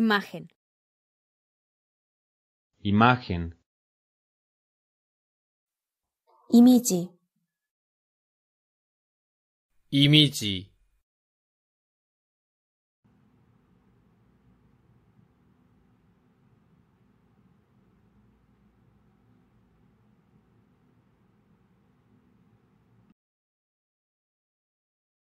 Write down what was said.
Imagen. Imagen. Imigi.